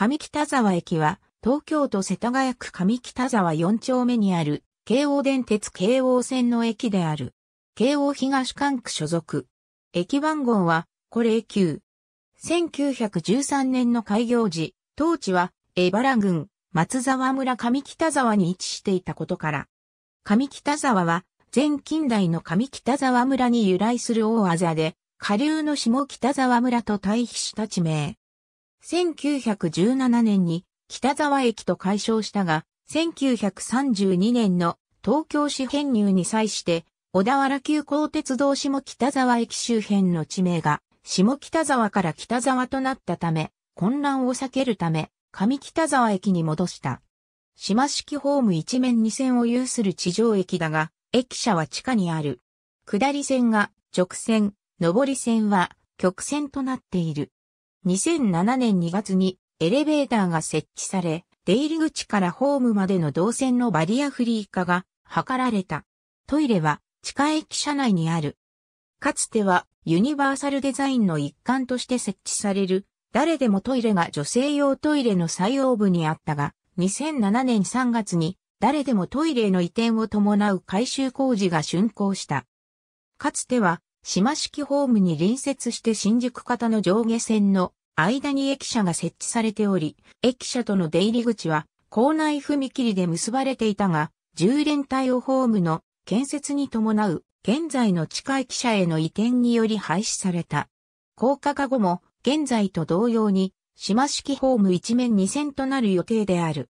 上北沢駅は、東京都世田谷区上北沢4丁目にある、京王電鉄京王線の駅である。京王東管区所属。駅番号は、これ駅。1913年の開業時、当地は、江原郡、松沢村上北沢に位置していたことから。上北沢は、前近代の上北沢村に由来する大あざで、下流の下北沢村と対比した地名。1917年に北沢駅と解消したが、1932年の東京市編入に際して、小田原急行鉄道下北沢駅周辺の地名が、下北沢から北沢となったため、混乱を避けるため、上北沢駅に戻した。島式ホーム一面二線を有する地上駅だが、駅舎は地下にある。下り線が直線、上り線は曲線となっている。2007年2月にエレベーターが設置され、出入り口からホームまでの動線のバリアフリー化が図られた。トイレは地下駅舎内にある。かつてはユニバーサルデザインの一環として設置される誰でもトイレが女性用トイレの採用部にあったが、2007年3月に誰でもトイレへの移転を伴う改修工事が竣工した。かつては島式ホームに隣接して新宿型の上下線の間に駅舎が設置されており、駅舎との出入り口は校内踏切で結ばれていたが、10連隊をホームの建設に伴う現在の地下駅舎への移転により廃止された。高架化後も現在と同様に島式ホーム一面2線となる予定である。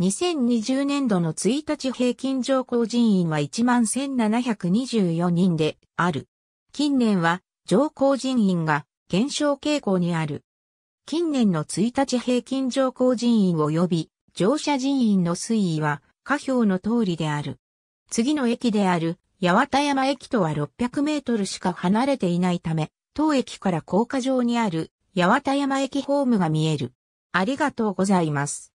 2020年度の1日平均乗降人員は11,724人である。近年は乗降人員が減少傾向にある。近年の1日平均乗降人員及び乗車人員の推移は下表の通りである。次の駅である八幡山駅とは600メートルしか離れていないため、当駅から高架上にある八幡山駅ホームが見える。ありがとうございます。